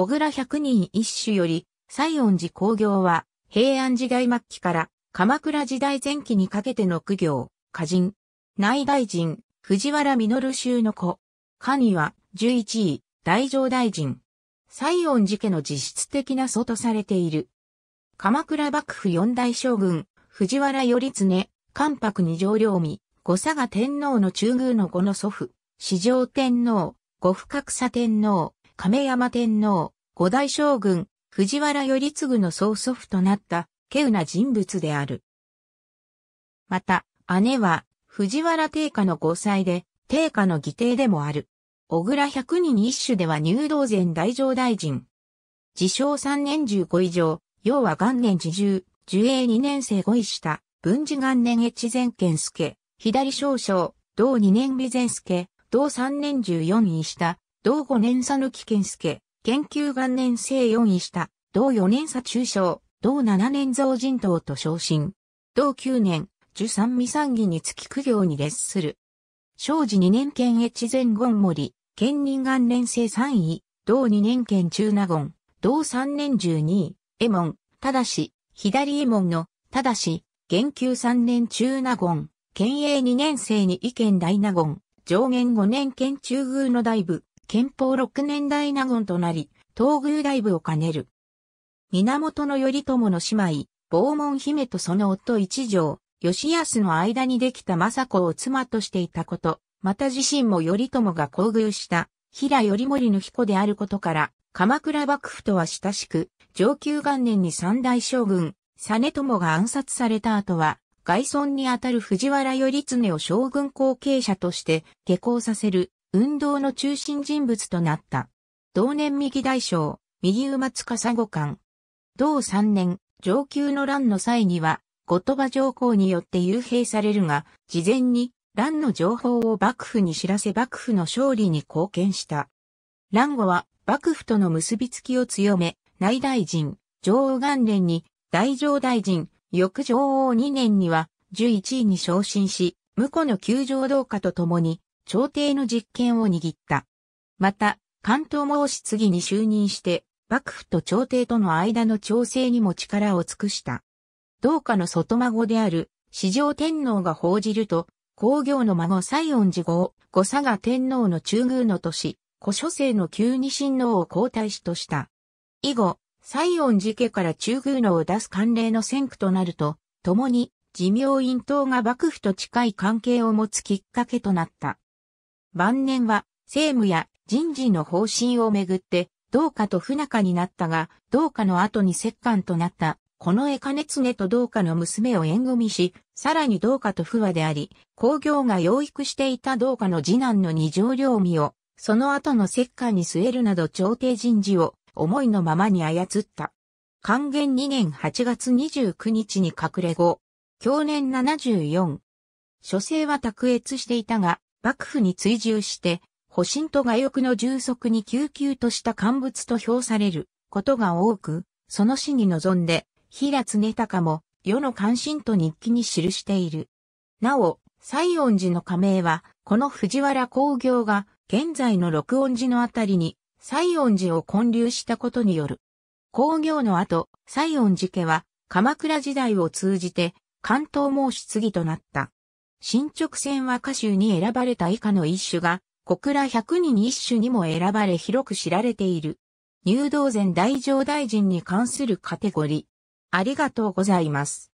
小倉百人一首より、西園寺工業は、平安時代末期から鎌倉時代前期にかけての苦行、歌人、内大臣、藤原実衆の子。神は、11位、大乗大臣。西園寺家の実質的な祖とされている。鎌倉幕府四大将軍、藤原頼常、関白二条領味、五佐賀天皇の中宮の子の祖父、四条天皇、五格佐天皇、亀山天皇、五代将軍、藤原頼次の曽祖父となった、稀有な人物である。また、姉は、藤原定家の5歳で、定家の義弟でもある。小倉百人一首では入道前大乗大臣。自称3年15以上、要は元年自重、樹英2年生5位下、文治元年越前健介、左少将、同2年備前介、同3年14位下、同5年差抜き健介、研究元年生4位下、同4年差中小、同7年増人等と昇進。同9年、十三未三義につき苦行に列する。生時2年県越前権森、県人元年生3位、同2年県中納言、同3年12位、右門、ただし、左右門の、ただし、元久3年中納言、県営2年生に意見大納言、上限5年県中宮の大部、憲法六年代納言となり、東宮大部を兼ねる。源頼朝の姉妹、傍門姫とその夫一条、吉安の間にできた政子を妻としていたこと、また自身も頼朝が厚遇した平頼盛の彦であることから、鎌倉幕府とは親しく、上級元年に三大将軍、実朝が暗殺された後は、外孫にあたる藤原頼経を将軍後継者として下校させる運動の中心人物となった。同年右大将、右馬司五冠。同3年、上級の乱の際には、後鳥羽上皇によって幽閉されるが、事前に乱の情報を幕府に知らせ幕府の勝利に貢献した。乱後は幕府との結びつきを強め、内大臣、上王元連に、大上大臣、翌上王2年には、11位に昇進し、婿の九場同化と共に、朝廷の実権を握った。また、関東毛し次に就任して、幕府と朝廷との間の調整にも力を尽くした。同家の外孫である、四条天皇が報じると、工業の孫西恩寺号、五佐賀天皇の中宮の都市、古書生の旧二親王を皇太子とした。以後、西恩寺家から中宮のを出す慣例の先駆となると、共に、寺明院党が幕府と近い関係を持つきっかけとなった。晩年は政務や人事の方針をめぐって、うかと不仲になったが、うかの後に接管となった、この江兼常とうかの娘を縁組し、さらにうかと不和であり、工業が養育していたうかの次男の二条領美を、その後の接管に据えるなど朝廷人事を思いのままに操った。還元2年8月29日に隠れ後、去年74。書生は卓越していたが、幕府に追従して、保身と外欲の充足に救急とした乾物と評されることが多く、その死に臨んで、平常隆も、世の関心と日記に記している。なお、西音寺の加盟は、この藤原工業が、現在の六音寺のあたりに、西音寺を建立したことによる。工業の後、西音寺家は、鎌倉時代を通じて、関東も出義となった。進捗線和歌集に選ばれた以下の一種が、小倉百人一種にも選ばれ広く知られている。入道前大乗大臣に関するカテゴリー。ありがとうございます。